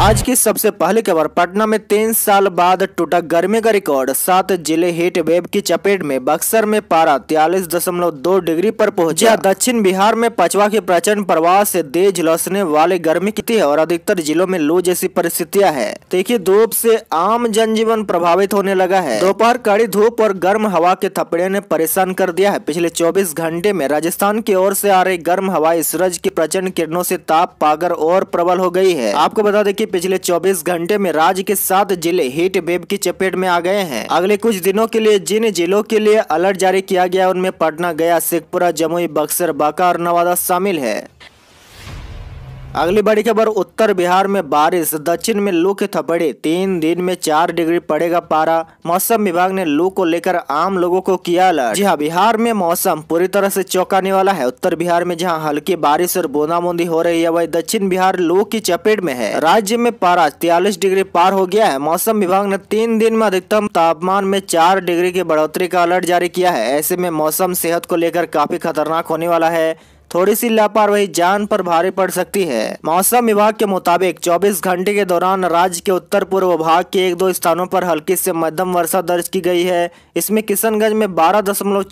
आज की सबसे पहले खबर पटना में तीन साल बाद टूटा गर्मी का रिकॉर्ड सात जिले हीट वेव की चपेट में बक्सर में पारा तयलीस दशमलव दो डिग्री पर पहुंचा हाँ। दक्षिण बिहार में पचवा के प्रचंड प्रवाह से दे झुलसने वाले गर्मी की है और अधिकतर जिलों में लू जैसी परिस्थितियां है देखिए धूप से आम जनजीवन प्रभावित होने लगा है दोपहर कड़ी धूप और गर्म हवा के थपड़े ने परेशान कर दिया है पिछले चौबीस घंटे में राजस्थान की ओर से आ रही गर्म हवाई सूरज की प्रचंड किरणों से ताप पागर और प्रबल हो गई है आपको बता दें कि पिछले 24 घंटे में राज्य के सात जिले हीट वेब की चपेट में आ गए हैं अगले कुछ दिनों के लिए जिन जिलों के लिए अलर्ट जारी किया गया उनमें पटना गया शेखपुरा जमुई बक्सर बांका और नवादा शामिल है अगली बड़ी खबर उत्तर बिहार में बारिश दक्षिण में लू के थपड़े तीन दिन में चार डिग्री पड़ेगा पारा मौसम विभाग ने लू को लेकर आम लोगों को किया अलर्ट जी हाँ बिहार में मौसम पूरी तरह से चौंकाने वाला है उत्तर बिहार में जहाँ हल्की बारिश और बूंदाबूंदी हो रही है वही दक्षिण बिहार लू की चपेट में है राज्य में पारा तियालीस डिग्री पार हो गया है मौसम विभाग ने तीन दिन में अधिकतम तापमान में चार डिग्री की बढ़ोतरी का अलर्ट जारी किया है ऐसे में मौसम सेहत को लेकर काफी खतरनाक होने वाला है थोड़ी सी लापरवाही जान पर भारी पड़ सकती है मौसम विभाग के मुताबिक 24 घंटे के दौरान राज्य के उत्तर पूर्व भाग के एक दो स्थानों पर हल्की से मध्यम वर्षा दर्ज की गई है इसमें किशनगंज में 12.4 दशमलव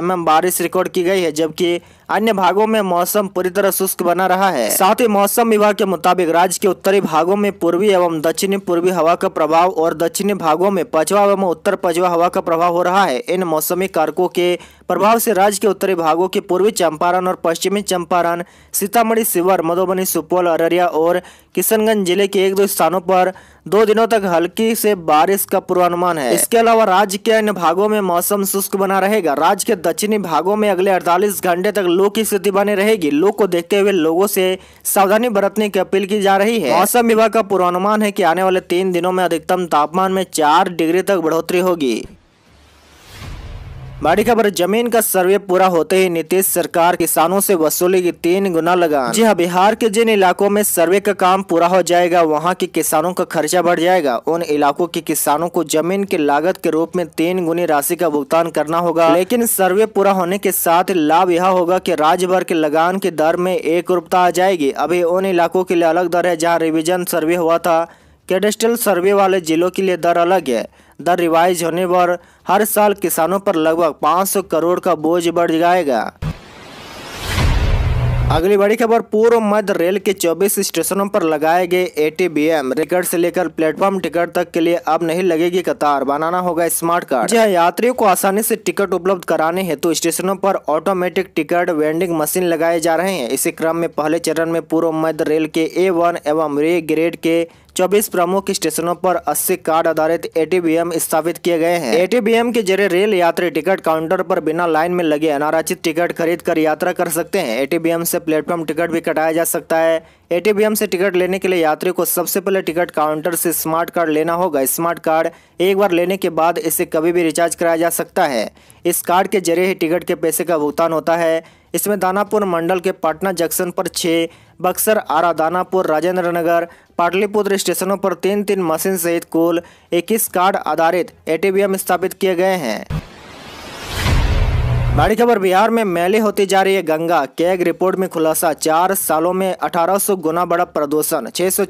mm बारिश रिकॉर्ड की गई है जबकि अन्य भागों में मौसम पूरी तरह शुष्क बना रहा है साथ ही मौसम विभाग के मुताबिक राज्य के उत्तरी भागों में पूर्वी एवं दक्षिणी पूर्वी हवा का प्रभाव और दक्षिणी भागों में पछवा एवं उत्तर पछवा हवा का प्रभाव हो रहा है इन मौसमी कारकों के प्रभाव से राज्य के उत्तरी भागों के पूर्वी चंपारण और पश्चिमी चंपारण सीतामढ़ी शिवर मधुबनी सुपौल अररिया और किशनगंज जिले के एक दो स्थानों पर दो दिनों तक हल्की से बारिश का पूर्वानुमान है इसके अलावा राज्य के अन्य भागों में मौसम शुष्क बना रहेगा राज्य के दक्षिणी भागों में अगले अड़तालीस घंटे तक लू की स्थिति बनी रहेगी लू को देखते हुए लोगों से सावधानी बरतने की अपील की जा रही है मौसम विभाग का पूर्वानुमान है की आने वाले तीन दिनों में अधिकतम तापमान में चार डिग्री तक बढ़ोतरी होगी बड़ी खबर जमीन का सर्वे पूरा होते ही नीतीश सरकार किसानों से की तीन गुना लगा जी हाँ बिहार के जिन इलाकों में सर्वे का काम पूरा हो जाएगा वहाँ के किसानों का खर्चा बढ़ जाएगा उन इलाकों के किसानों को जमीन की लागत के रूप में तीन गुनी राशि का भुगतान करना होगा लेकिन सर्वे पूरा होने के साथ लाभ यह होगा की राज्य भर के लगान की दर में एक रूपता आ जाएगी अभी उन इलाकों के लिए अलग दर है जहाँ रिविजन सर्वे हुआ था कैडेस्टल सर्वे वाले जिलों के लिए दर अलग है दर रिवाइज होने पर हर साल किसानों पर लगभग 500 करोड़ का बोझ बढ़ जाएगा अगली बड़ी खबर पूर्व मध्य रेल के 24 स्टेशनों पर लगाए गए एटीबीएम टिकट से लेकर प्लेटफॉर्म टिकट तक के लिए अब नहीं लगेगी कतार बनाना होगा स्मार्ट कार्ड जहाँ यात्रियों को आसानी से टिकट उपलब्ध कराने हेतु तो स्टेशनों पर ऑटोमेटिक टिकट वेंडिंग मशीन लगाए जा रहे हैं इसी क्रम में पहले चरण में पूर्व मध्य रेल के ए एवं रे ग्रेड के चौबीस प्रमुख स्टेशनों पर 80 कार्ड आधारित एटीबीएम स्थापित किए गए हैं एटीबीएम के जरिए रेल यात्री टिकट काउंटर पर बिना लाइन में लगे अनारक्षित टिकट खरीद कर यात्रा कर सकते हैं एटीबीएम से प्लेटफॉर्म टिकट भी कटाया जा सकता है एटीबीएम से टिकट लेने के लिए यात्री को सबसे पहले टिकट काउंटर से स्मार्ट कार्ड लेना होगा स्मार्ट कार्ड एक बार लेने के बाद इसे कभी भी रिचार्ज कराया जा सकता है इस कार्ड के जरिए ही टिकट के पैसे का भुगतान होता है इसमें दानापुर मंडल के पटना जंक्शन पर छः बक्सर आरा दानापुर राजेंद्र नगर पाटलिपुत्र स्टेशनों पर तीन तीन मशीन सहित कुल 21 कार्ड आधारित एटीवीएम स्थापित किए गए हैं बड़ी खबर बिहार में मैले होती जा रही है गंगा कैग रिपोर्ट में खुलासा चार सालों में 1800 गुना बड़ा प्रदूषण छह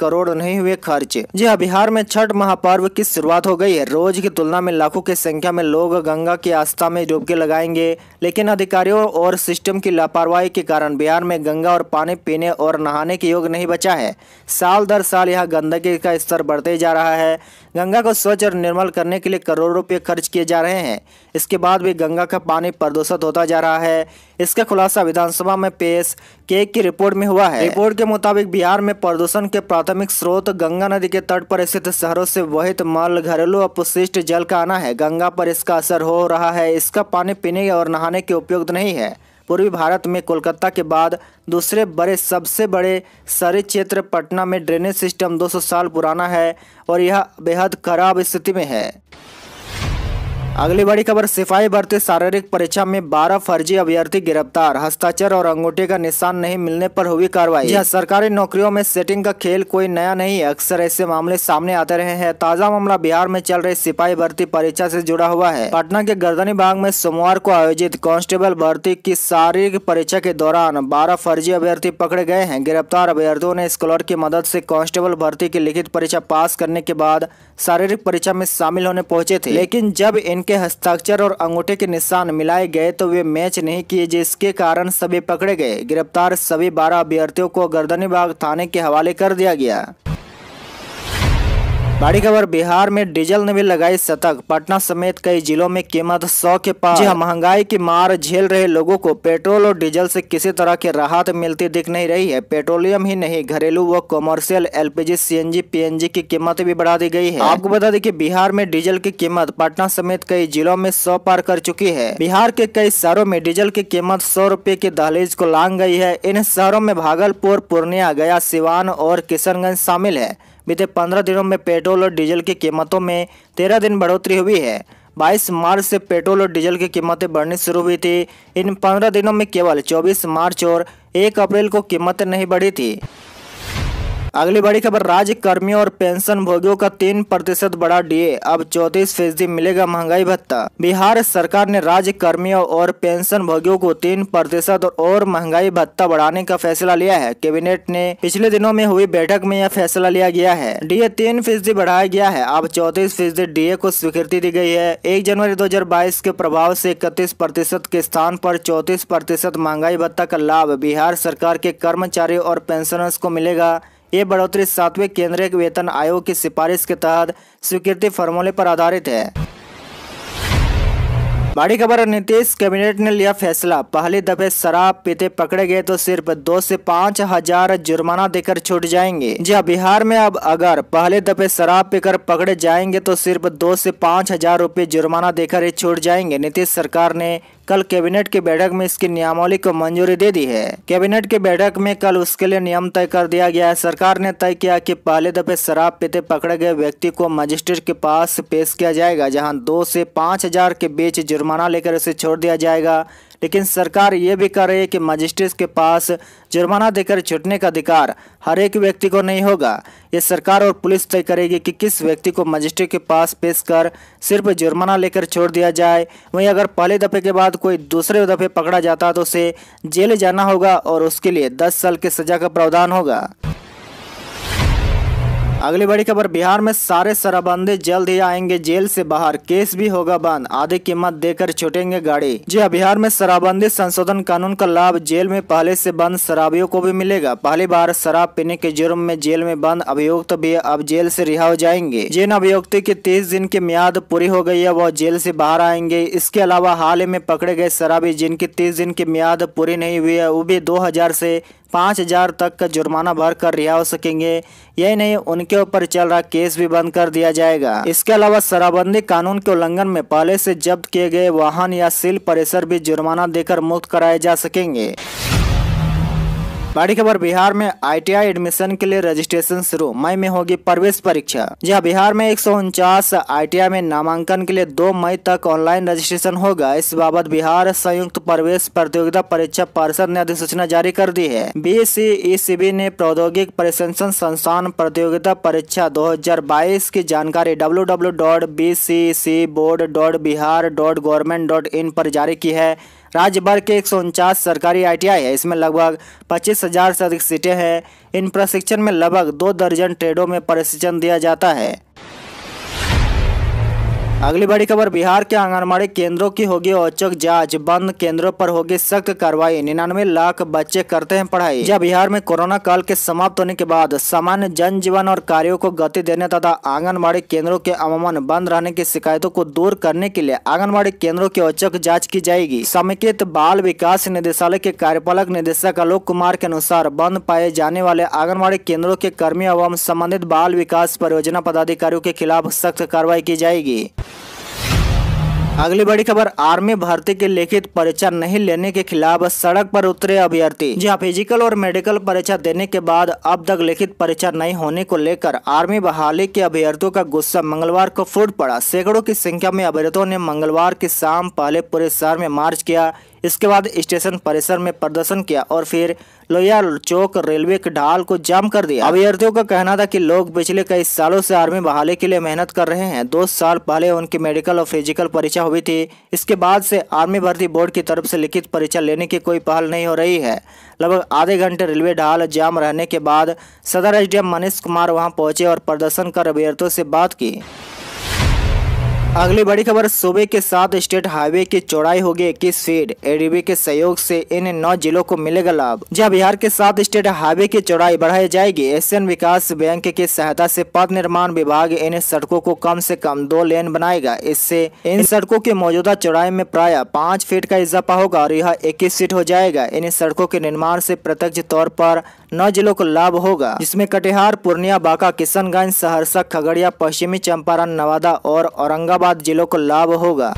करोड़ नहीं हुए खर्च जी हाँ बिहार में छठ महापर्व की शुरुआत हो गई है रोज की तुलना में लाखों की संख्या में लोग गंगा की आस्था में डुबके लगाएंगे लेकिन अधिकारियों और सिस्टम की लापरवाही के कारण बिहार में गंगा और पानी पीने और नहाने के योग नहीं बचा है साल दर साल यहाँ गंदगी का स्तर बढ़ते जा रहा है गंगा को स्वच्छ और निर्मल करने के लिए करोड़ों रुपये खर्च किए जा रहे हैं इसके बाद भी गंगा का पानी प्रदूषित होता जा रहा है इसका खुलासा विधानसभा में पेश के की रिपोर्ट में हुआ है रिपोर्ट के मुताबिक बिहार में प्रदूषण के प्राथमिक स्रोत गंगा नदी के तट पर स्थित शहरों से वहित मल घरेलू अपशिष्ट जल का आना है गंगा पर इसका असर हो रहा है इसका पानी पीने और नहाने के उपयुक्त नहीं है पूर्वी भारत में कोलकाता के बाद दूसरे बड़े सबसे बड़े शहरी क्षेत्र पटना में ड्रेनेज सिस्टम 200 साल पुराना है और यह बेहद खराब स्थिति में है अगली बड़ी खबर सिपाही भर्ती शारीरिक परीक्षा में 12 फर्जी अभ्यर्थी गिरफ्तार हस्ताक्षर और अंगूठे का निशान नहीं मिलने पर हुई कार्रवाई यह सरकारी नौकरियों में सेटिंग का खेल कोई नया नहीं है अक्सर ऐसे मामले सामने आते रहे हैं ताजा मामला बिहार में चल रही सिपाही भर्ती परीक्षा से जुड़ा हुआ है पटना के गर्दनी बाग में सोमवार को आयोजित कांस्टेबल भर्ती की शारीरिक परीक्षा के दौरान बारह फर्जी अभ्यर्थी पकड़े गए हैं गिरफ्तार अभ्यर्थियों ने स्कॉलर की मदद ऐसी कांस्टेबल भर्ती की लिखित परीक्षा पास करने के बाद शारीरिक परीक्षा में शामिल होने पहुँचे थे लेकिन जब इन उनके हस्ताक्षर और अंगूठे के निशान मिलाए गए तो वे मैच नहीं किए जिसके कारण सभी पकड़े गए गिरफ्तार सभी बारह अभ्यर्थियों को गर्दनीबाग थाने के हवाले कर दिया गया बड़ी खबर बिहार में डीजल ने भी लगाई शतक पटना समेत कई जिलों में कीमत सौ के पास हाँ। महंगाई की मार झेल रहे लोगों को पेट्रोल और डीजल से किसी तरह की राहत मिलती दिख नहीं रही है पेट्रोलियम ही नहीं घरेलू व कॉमर्शियल एलपीजी सीएनजी पीएनजी की कीमत भी बढ़ा दी गई है आपको बता दें कि बिहार में डीजल की कीमत पटना समेत कई जिलों में सौ पार कर चुकी है बिहार के कई शहरों में डीजल की कीमत सौ रूपए की दहलीज को लांग गयी है इन शहरों में भागलपुर पूर्णिया गया सिवान और किशनगंज शामिल है बीते पंद्रह दिनों में पेट्रोल और डीजल की कीमतों में तेरह दिन बढ़ोतरी हुई है 22 मार्च से पेट्रोल और डीजल की कीमतें बढ़नी शुरू हुई थी इन पंद्रह दिनों में केवल 24 मार्च और 1 अप्रैल को कीमतें नहीं बढ़ी थी अगली बड़ी खबर राज्य कर्मियों और पेंशन भोगियों का तीन प्रतिशत बड़ा डीए अब चौतीस फीसदी मिलेगा महंगाई भत्ता बिहार सरकार ने राज्य कर्मियों और पेंशन भोगियों को तीन प्रतिशत और महंगाई भत्ता बढ़ाने का फैसला लिया है कैबिनेट ने पिछले दिनों में हुई बैठक में यह फैसला लिया गया है डीए तीन फीसदी बढ़ाया गया है अब चौतीस फीसदी डीए को स्वीकृति दी गई है एक जनवरी दो के प्रभाव ऐसी इकतीस प्रतिशत के स्थान पर चौतीस प्रतिशत महंगाई भत्ता का लाभ बिहार सरकार के कर्मचारियों और पेंशनर्स को मिलेगा ये बढ़ोतरी सातवें केंद्रीय वेतन आयोग की सिफारिश के तहत स्वीकृति फॉर्मूले पर आधारित है बड़ी खबर नीतीश कैबिनेट ने लिया फैसला पहली दफे शराब पीते पकड़े गए तो सिर्फ दो से पाँच हजार जुर्माना देकर छूट जाएंगे जी हाँ, बिहार में अब अगर पहले दफे शराब पीकर पकड़े जाएंगे तो सिर्फ दो से पाँच हजार रूपए जुर्माना देकर ही छूट जाएंगे नीतीश सरकार ने कल कैबिनेट की बैठक में इसकी नियमावली को मंजूरी दे दी है कैबिनेट की बैठक में कल उसके लिए नियम तय कर दिया गया है सरकार ने तय किया कि पहले दफे शराब पीते पकड़े गए व्यक्ति को मजिस्ट्रेट के पास पेश किया जाएगा जहाँ दो से पाँच हजार के बीच जुर्माना लेकर उसे छोड़ दिया जाएगा लेकिन सरकार ये भी कह रही है कि मजिस्ट्रेट के पास जुर्माना देकर छूटने का अधिकार हर एक व्यक्ति को नहीं होगा ये सरकार और पुलिस तय करेगी कि किस व्यक्ति को मजिस्ट्रेट के पास पेश कर सिर्फ जुर्माना लेकर छोड़ दिया जाए वहीं अगर पहले दफे के बाद कोई दूसरे दफे पकड़ा जाता तो उसे जेल जाना होगा और उसके लिए दस साल की सजा का प्रावधान होगा अगली बड़ी खबर बिहार में सारे शराबबंदी जल्द ही आएंगे जेल से बाहर केस भी होगा बंद आधी कीमत देकर छुटेंगे गाड़ी जी हाँ, बिहार में शराबबंदी संशोधन कानून का लाभ जेल में पहले से बंद शराबियों को भी मिलेगा पहली बार शराब पीने के जुर्म में जेल में बंद अभियुक्त तो भी अब जेल से रिहा हो जाएंगे जिन अभियुक्त की तीस दिन की मियाद पूरी हो गई है वह जेल से बाहर आएंगे इसके अलावा हाल ही में पकड़े गए शराबी जिनकी तीस दिन की मियाद पूरी नहीं हुई है वो भी दो हजार से पाँच हज़ार तक का जुर्माना भर कर रिहा हो सकेंगे यही नहीं उनके ऊपर चल रहा केस भी बंद कर दिया जाएगा इसके अलावा शराबबंदी कानून के उल्लंघन में पहले से जब्त किए गए वाहन या सील परिसर भी जुर्माना देकर मुक्त कराए जा सकेंगे बड़ी खबर बिहार में आईटीआई एडमिशन के लिए रजिस्ट्रेशन शुरू मई में होगी प्रवेश परीक्षा यह बिहार में एक आईटीआई में नामांकन के लिए 2 मई तक ऑनलाइन रजिस्ट्रेशन होगा इस बाबत बिहार संयुक्त प्रवेश प्रतियोगिता परीक्षा परिषद ने अधिसूचना जारी कर दी है बी e ने प्रौद्योगिक प्रशिक्षण संस्थान प्रतियोगिता परीक्षा दो की जानकारी डब्ल्यू e पर जारी की है राज्य भर के एक सरकारी आईटीआई है इसमें लगभग पच्चीस हज़ार से अधिक सीटें हैं इन प्रशिक्षण में लगभग दो दर्जन ट्रेडों में प्रशिक्षण दिया जाता है अगली बड़ी खबर बिहार के आंगनबाड़ी केंद्रों की होगी औचक जांच बंद केंद्रों पर होगी सख्त कार्रवाई निन्यानवे लाख बच्चे करते हैं पढ़ाई जब बिहार में कोरोना काल के समाप्त होने के बाद सामान्य जनजीवन और कार्यों को गति देने तथा आंगनबाड़ी केंद्रों के अमूमन बंद रहने की शिकायतों को दूर करने के लिए आंगनबाड़ी केंद्रों की औचक जाँच की जाएगी समेकित बाल विकास निदेशालय के कार्यपालक निदेशक आलोक कुमार के अनुसार बंद पाए जाने वाले आंगनबाड़ी केंद्रों के कर्मी एवं संबंधित बाल विकास परियोजना पदाधिकारियों के खिलाफ सख्त कार्रवाई की जाएगी अगली बड़ी खबर आर्मी भर्ती की लिखित परीक्षा नहीं लेने के खिलाफ सड़क पर उतरे अभ्यर्थी जहां फिजिकल और मेडिकल परीक्षा देने के बाद अब तक लिखित परीक्षा नहीं होने को लेकर आर्मी बहाली के अभ्यर्थियों का गुस्सा मंगलवार को फूट पड़ा सैकड़ों की संख्या में अभ्यर्थियों ने मंगलवार की शाम पहले पूरे शहर में मार्च किया इसके बाद स्टेशन परिसर में प्रदर्शन किया और फिर लोहिया चौक रेलवे के ढाल को जाम कर दिया अभ्यर्थियों का कहना था कि लोग पिछले कई सालों से आर्मी बहाली के लिए मेहनत कर रहे हैं दो साल पहले उनकी मेडिकल और फिजिकल परीक्षा हुई थी इसके बाद से आर्मी भर्ती बोर्ड की तरफ से लिखित परीक्षा लेने की कोई पहल नहीं हो रही है लगभग आधे घंटे रेलवे ढाल जाम रहने के बाद सदर एस मनीष कुमार वहाँ पहुंचे और प्रदर्शन कर अभ्यर्थियों से बात की अगली बड़ी खबर सूबे के सात स्टेट हाईवे की चौड़ाई होगी इक्कीस फीट एडीबी के सहयोग से इन नौ जिलों को मिलेगा लाभ जहाँ बिहार के सात स्टेट हाईवे की चौड़ाई बढ़ाई जाएगी एशियन विकास बैंक की सहायता से पथ निर्माण विभाग इन सड़कों को कम से कम दो लेन बनाएगा इससे इन सड़कों की मौजूदा चौड़ाई में प्राय पाँच फीट का इजाफा होगा और यह इक्कीस फीट हो जाएगा इन सड़कों के निर्माण से प्रत्यक्ष तौर पर नौ जिलों को लाभ होगा जिसमें कटिहार पूर्णिया बांका किशनगंज सहरसा खगड़िया पश्चिमी चंपारण नवादा और औरंगाबाद बाद जिलों को लाभ होगा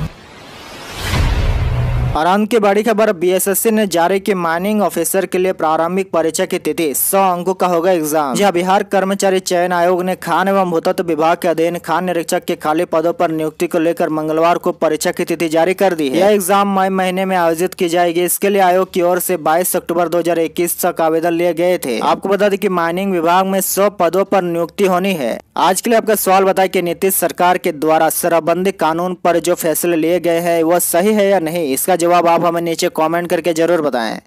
अरंत की बड़ी खबर बीएसएससी ने जारी की माइनिंग ऑफिसर के लिए प्रारंभिक परीक्षा की तिथि सौ अंकों का होगा एग्जाम हाँ, यह बिहार कर्मचारी चयन आयोग ने खान एवं भूतत्व विभाग के अधीन खान निरीक्षक के खाली पदों पर नियुक्ति को लेकर मंगलवार को परीक्षा की तिथि जारी कर दी है यह एग्जाम मई महीने में आयोजित की जाएगी इसके लिए आयोग की ओर से 22 अक्टूबर 2021 तक आवेदन लिए गए थे आपको बता दें कि माइनिंग विभाग में सौ पदों पर नियुक्ति होनी है आज के लिए आपका सवाल बताए की नीतीश सरकार के द्वारा शराबबंदी कानून आरोप जो फैसले लिए गए है वह सही है या नहीं इसका जवाब आप हमें नीचे कमेंट करके ज़रूर बताएं